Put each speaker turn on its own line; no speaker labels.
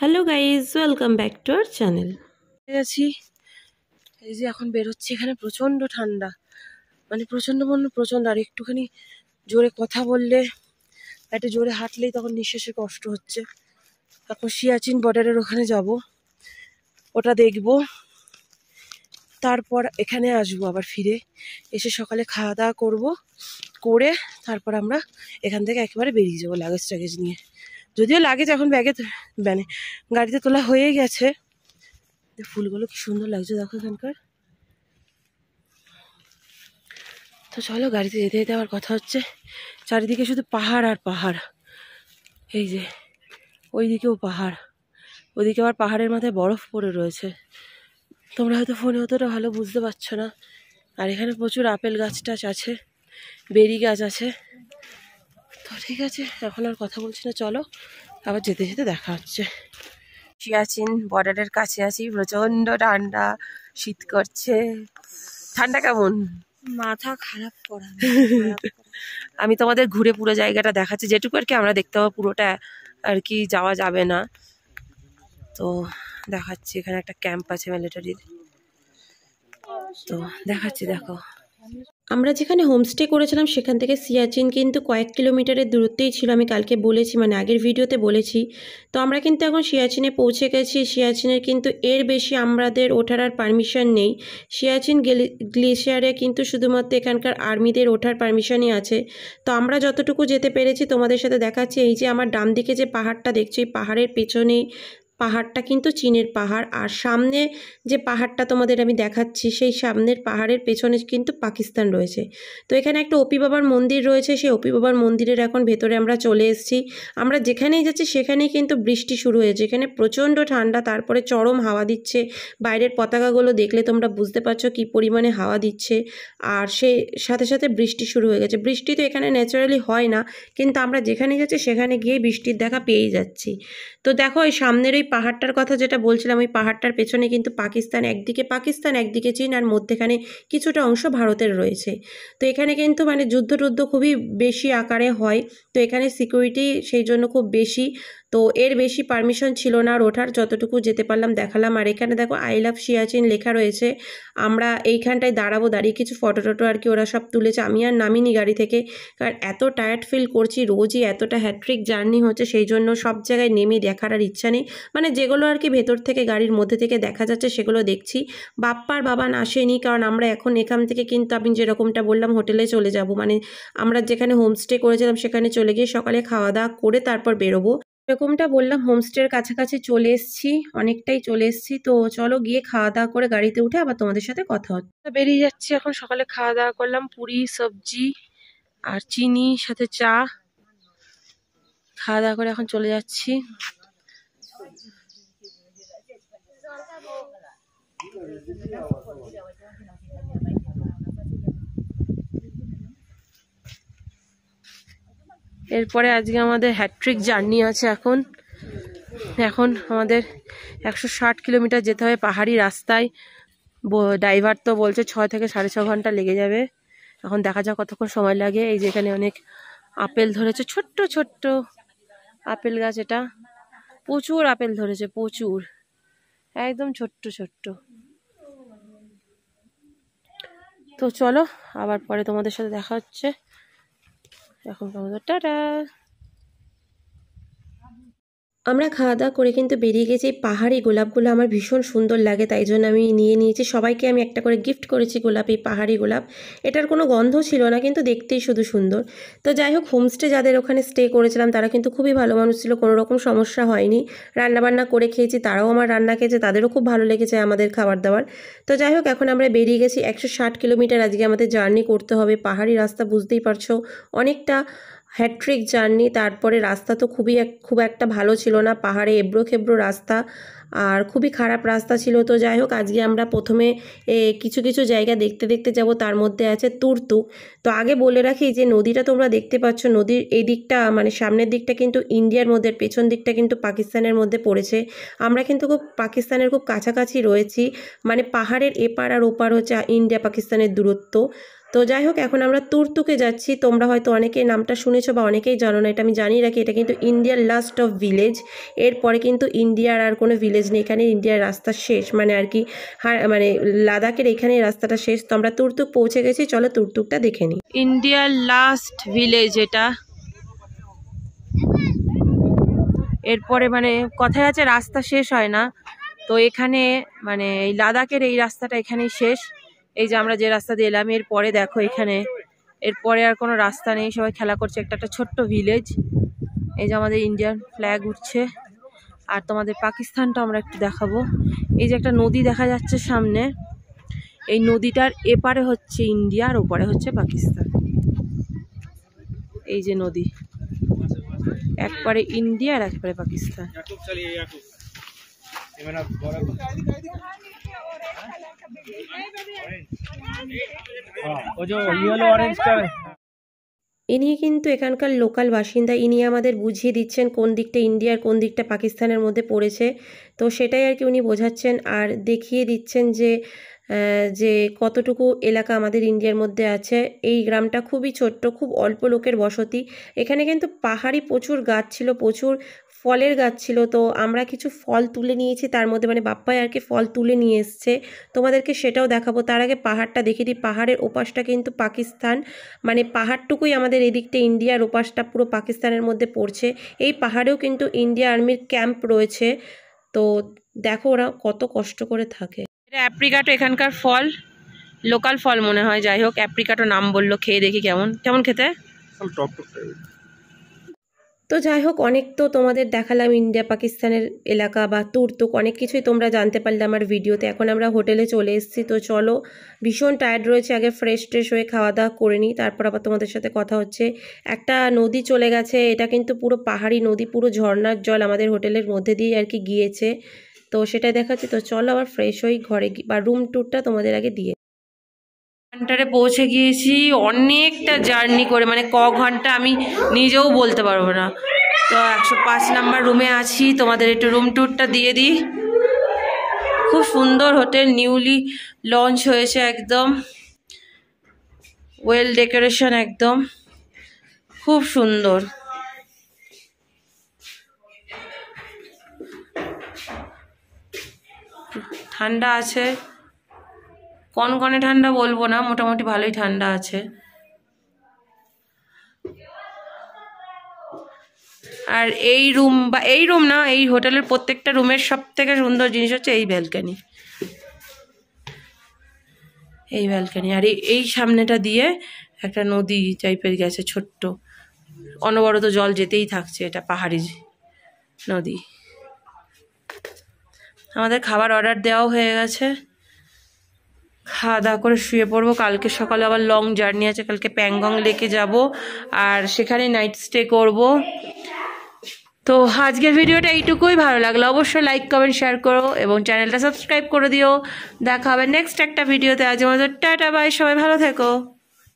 hello guys welcome back to our channel আছি এই যে এখন বেরোচ্ছি এখানে প্রচণ্ড ঠান্ডা মানে প্রচণ্ড মনে প্রচণ্ড আর একটুখানি জোরে কথা বললে একটা জোরে হাঁটলেই তখন নিঃশ্বাসে কষ্ট হচ্ছে এখন সিয়াচিন বর্ডারের ওখানে যাব ওটা দেখব তারপর এখানে আসবো আবার ফিরে এসে সকালে খাওয়া দাওয়া করবো করে তারপর আমরা এখান থেকে একেবারে বেরিয়ে যাবো লাগেজ টাগেজ নিয়ে যদিও লাগেজ এখন ব্যাগে মানে গাড়িতে তোলা হয়ে গেছে ফুলগুলো কি সুন্দর লাগছে দেখো এখানকার তো চলো গাড়িতে যেতে যেতে আবার কথা হচ্ছে চারিদিকে শুধু পাহাড় আর পাহাড় এই যে ওইদিকেও পাহাড় ওইদিকে আবার পাহাড়ের মাথায় বরফ পড়ে রয়েছে তোমরা হয়তো ফোনে অতটা ভালো বুঝতে পারছো না আর এখানে প্রচুর আপেল গাছ টাছ আছে বেরি গাছ আছে তো ঠিক আছে এখন আর কথা বলছি না চলো আবার যেতে যেতে দেখা হচ্ছে সিয়াচিন বর্ডারের কাছে আছি প্রচণ্ড ঠান্ডা শীত করছে ঠান্ডা কেমন মাথা খারাপ করা আমি তোমাদের ঘুরে পুরো জায়গাটা দেখাচ্ছি যেটুকু আর কি আমরা দেখতে পাবো পুরোটা আর কি যাওয়া যাবে না তো দেখাচ্ছি এখানে একটা ক্যাম্প আছে মিলিটারির তো দেখাচ্ছি দেখো আমরা যেখানে হোমস্টে করেছিলাম সেখান থেকে সিয়াচিন কিন্তু কয়েক কিলোমিটারের দূরত্বেই ছিল আমি কালকে বলেছি মানে আগের ভিডিওতে বলেছি তো আমরা কিন্তু এখন সিয়াচিনে পৌঁছে গেছি সিয়াচিনের কিন্তু এর বেশি আমাদের ওঠার আর পারমিশন নেই সিয়াচিন গ্লেশিয়ারে কিন্তু শুধুমাত্র এখানকার আর্মিদের ওঠার পারমিশনই আছে তো আমরা যতটুকু যেতে পেরেছি তোমাদের সাথে দেখাচ্ছি এই যে আমার ডান দিকে যে পাহাড়টা দেখছি পাহাড়ের পেছনেই পাহাড়টা কিন্তু চীনের পাহাড় আর সামনে যে পাহাড়টা তোমাদের আমি দেখাচ্ছি সেই সামনের পাহাড়ের পেছনে কিন্তু পাকিস্তান রয়েছে তো এখানে একটা অপি বাবার মন্দির রয়েছে সেই অপি বাবার মন্দিরের এখন ভেতরে আমরা চলে এসেছি আমরা যেখানেই যাচ্ছি সেখানেই কিন্তু বৃষ্টি শুরু হয়েছে এখানে প্রচণ্ড ঠান্ডা তারপরে চরম হাওয়া দিচ্ছে বাইরের পতাকাগুলো দেখলে তোমরা বুঝতে পারছো কি পরিমাণে হাওয়া দিচ্ছে আর সে সাথে সাথে বৃষ্টি শুরু হয়ে গেছে বৃষ্টি তো এখানে ন্যাচারালি হয় না কিন্তু আমরা যেখানে যাচ্ছি সেখানে গিয়ে বৃষ্টির দেখা পেয়ে যাচ্ছি তো দেখো এই সামনের এই পাহাড়টার কথা যেটা বলছিলাম ওই পাহাড়টার পেছনে কিন্তু পাকিস্তান একদিকে পাকিস্তান একদিকে চীন আর মধ্যেখানে কিছুটা অংশ ভারতের রয়েছে তো এখানে কিন্তু মানে যুদ্ধ টুদ্ধ খুবই বেশি আকারে হয় তো এখানে সিকিউরিটি সেই জন্য খুব বেশি তো এর বেশি পারমিশন ছিল না আর ওঠার যতটুকু যেতে পারলাম দেখালাম আর এখানে দেখো আই লাভ সিয়াচিন লেখা রয়েছে আমরা এইখানটায় দাঁড়াবো দাঁড়িয়ে কিছু ফটো টটো আর কি ওরা সব তুলেছে আমি আর নামিনি গাড়ি থেকে কারণ এত টায়ার্ড ফিল করছি রোজই এতটা হ্যাট্রিক জার্নি হচ্ছে সেই জন্য সব জায়গায় নেমে দেখার আর ইচ্ছা নেই মানে যেগুলো আর কি ভেতর থেকে গাড়ির মধ্যে থেকে দেখা যাচ্ছে সেগুলো দেখছি বাপ্পার না আসেনি কারণ আমরা এখন এখান থেকে কিন্তু আমি যেরকমটা বললাম হোটেলে চলে যাব মানে আমরা যেখানে হোমস্টে করেছিলাম সেখানে চলে গিয়ে সকালে খাওয়া দাওয়া করে তারপর বেরোবো এরকমটা বললাম হোমস্টের কাছাকাছি চলে এসছি অনেকটাই চলে এসছি তো চলো গিয়ে খাওয়া দাওয়া করে গাড়িতে উঠে আবার তোমাদের সাথে কথা হচ্ছে বেরিয়ে যাচ্ছি এখন সকালে খাওয়া দাওয়া করলাম পুরি সবজি আর চিনি সাথে চা খাওয়া দাওয়া করে এখন চলে যাচ্ছি এরপরে আজকে আমাদের হ্যাট্রিক জার্নি আছে এখন এখন আমাদের একশো ষাট কিলোমিটার যেতে হবে পাহাড়ি রাস্তায় ড্রাইভার তো বলছে ছয় থেকে সাড়ে ছ ঘন্টা লেগে যাবে এখন দেখা যাক কতক্ষণ সময় লাগে এই যেখানে অনেক আপেল ধরেছে ছোট্ট ছোট্ট আপেল গাছ এটা প্রচুর আপেল ধরেছে প্রচুর একদম ছোট্ট ছোট্ট তো চলো আবার পরে তোমাদের সাথে দেখা হচ্ছে La compramos আমরা খাওয়া দাওয়া করে কিন্তু বেরিয়ে গেছি পাহাড়ি গোলাপগুলো আমার ভীষণ সুন্দর লাগে তাই জন্য আমি নিয়ে নিয়েছি সবাইকে আমি একটা করে গিফট করেছি গোলাপ এই পাহাড়ি গোলাপ এটার কোনো গন্ধ ছিল না কিন্তু দেখতেই শুধু সুন্দর তো যাই হোক হোমস্টে যাদের ওখানে স্টে করেছিলাম তারা কিন্তু খুবই ভালো মানুষ ছিল কোনো রকম সমস্যা হয়নি রান্নাবান্না করে খেয়েছি তারাও আমার রান্না খেয়েছে তাদেরও খুব ভালো লেগেছে আমাদের খাবার দাবার তো যাই হোক এখন আমরা বেরিয়ে গেছি একশো কিলোমিটার আজকে আমাদের জার্নি করতে হবে পাহাড়ি রাস্তা বুঝতেই পারছো অনেকটা হ্যাট্রিক জার্নি তারপরে রাস্তা তো খুবই এক খুব একটা ভালো ছিল না পাহাড়ে এবড়ো খেবড়ো রাস্তা আর খুবই খারাপ রাস্তা ছিল তো যাই হোক আজকে আমরা প্রথমে কিছু কিছু জায়গা দেখতে দেখতে যাব তার মধ্যে আছে তুর্তু তো আগে বলে রাখি যে নদীটা তোমরা দেখতে পাচ্ছ নদীর এই দিকটা মানে সামনের দিকটা কিন্তু ইন্ডিয়ার মধ্যে পেছন দিকটা কিন্তু পাকিস্তানের মধ্যে পড়েছে আমরা কিন্তু খুব পাকিস্তানের খুব কাছাকাছি রয়েছি মানে পাহাড়ের এপার আর ওপার হচ্ছে ইন্ডিয়া পাকিস্তানের দূরত্ব তো যাই হোক এখন আমরা তুর্তুকে যাচ্ছি তোমরা হয়তো অনেকেই নামটা শুনেছো বা অনেকেই জানো না এটা আমি জানিয়ে রাখি এটা কিন্তু ইন্ডিয়ার লাস্ট অফ ভিলেজ এরপরে কিন্তু ইন্ডিয়ার আর কোনো ভিলেজ নেই এখানে ইন্ডিয়ার রাস্তা শেষ মানে আর কি মানে লাদাখের এখানে রাস্তাটা শেষ তো আমরা তুর্তুক পৌঁছে গেছি চলো তুর্তুকটা দেখে নিই ইন্ডিয়ার লাস্ট ভিলেজ এটা এরপরে মানে কথায় আছে রাস্তা শেষ হয় না তো এখানে মানে এই লাদাখের এই রাস্তাটা এখানেই শেষ এই যে আমরা যে রাস্তা দিয়ে এলাম এর পরে দেখো এখানে এরপরে আর কোনো রাস্তা নেই সবাই খেলা করছে একটা একটা ছোট্ট ভিলেজ এই যে আমাদের ইন্ডিয়ান ফ্ল্যাগ উঠছে আর তোমাদের পাকিস্তানটা আমরা একটু দেখাবো এই যে একটা নদী দেখা যাচ্ছে সামনে এই নদীটার এপারে হচ্ছে ইন্ডিয়া আর ওপারে হচ্ছে পাকিস্তান এই যে নদী একবারে ইন্ডিয়া আর একবারে পাকিস্তান ইনি কিন্তু এখানকার লোকাল বাসিন্দা ইনি আমাদের বুঝিয়ে দিচ্ছেন কোন দিকটা ইন্ডিয়ার কোন দিকটা পাকিস্তানের মধ্যে পড়েছে তো সেটাই আর কি উনি বোঝাচ্ছেন আর দেখিয়ে দিচ্ছেন যে যে কতটুকু এলাকা আমাদের ইন্ডিয়ার মধ্যে আছে এই গ্রামটা খুবই ছোট্ট খুব অল্প লোকের বসতি এখানে কিন্তু পাহাড়ি প্রচুর গাছ ছিল প্রচুর ফলের গাছ ছিল তো আমরা কিছু ফল তুলে নিয়েছি তার মধ্যে মানে বাপ্পাই আর কি ফল তুলে নিয়ে এসছে তোমাদেরকে সেটাও দেখাবো তার আগে পাহাড়টা দেখে দিই পাহাড়ের ওপাশটা কিন্তু পাকিস্তান মানে পাহাড়টুকুই আমাদের এদিকটা ইন্ডিয়ার ওপাশটা পুরো পাকিস্তানের মধ্যে পড়ছে এই পাহাড়েও কিন্তু ইন্ডিয়া আর্মির ক্যাম্প রয়েছে তো দেখো ওরা কত কষ্ট করে থাকে এটা অ্যাপ্রিকাটো এখানকার ফল লোকাল ফল মনে হয় যাই হোক অ্যাপ্রিকাটো নাম বললো খেয়ে দেখি কেমন কেমন খেতে টক টক তো যাই হোক অনেক তো তোমাদের দেখালাম ইন্ডিয়া পাকিস্তানের এলাকা বা তুর্তুক অনেক কিছুই তোমরা জানতে পারলে আমার ভিডিওতে এখন আমরা হোটেলে চলে এসেছি তো চলো ভীষণ টায়ার্ড রয়েছে আগে ফ্রেশ ট্রেশ হয়ে খাওয়া দাওয়া করে নিই তারপর আবার তোমাদের সাথে কথা হচ্ছে একটা নদী চলে গেছে এটা কিন্তু পুরো পাহাড়ি নদী পুরো ঝর্নার জল আমাদের হোটেলের মধ্যে দিয়ে আর কি গিয়েছে তো সেটা দেখাচ্ছি তো চলো আবার ফ্রেশ হই ঘরে বা রুম ট্যুরটা তোমাদের আগে দিয়ে ঘন্টারে পৌঁছে গিয়েছি অনেকটা জার্নি করে মানে ক ঘন্টা আমি নিজেও বলতে পারবো না তো একশো পাঁচ নাম্বার রুমে আছি তোমাদের একটু রুম ট্যুরটা দিয়ে দিই খুব সুন্দর হোটেল নিউলি লঞ্চ হয়েছে একদম ওয়েল ডেকোরেশন একদম খুব সুন্দর ঠান্ডা আছে কনকনে ঠান্ডা বলবো না মোটামুটি ভালোই ঠান্ডা আছে আর এই রুম বা এই রুম না এই হোটেলের প্রত্যেকটা রুমের সব থেকে সুন্দর জিনিস হচ্ছে এই ব্যালকানি এই ব্যালকানি আর এই সামনেটা দিয়ে একটা নদী টাইপের গেছে ছোট্ট অনবরত জল যেতেই থাকছে এটা পাহাড়ি নদী আমাদের খাবার অর্ডার দেওয়াও হয়ে গেছে খাওয়া দাওয়া করে শুয়ে পড়বো কালকে সকালে আবার লং জার্নি আছে কালকে প্যাংগং লেকে যাব আর সেখানে নাইট স্টে করব তো আজকের ভিডিওটা এইটুকুই ভালো লাগলো অবশ্যই লাইক কমেন্ট শেয়ার করো এবং চ্যানেলটা সাবস্ক্রাইব করে দিও দেখা হবে নেক্সট একটা ভিডিওতে আজ আমাদের টাটা বাই সবাই ভালো থেকো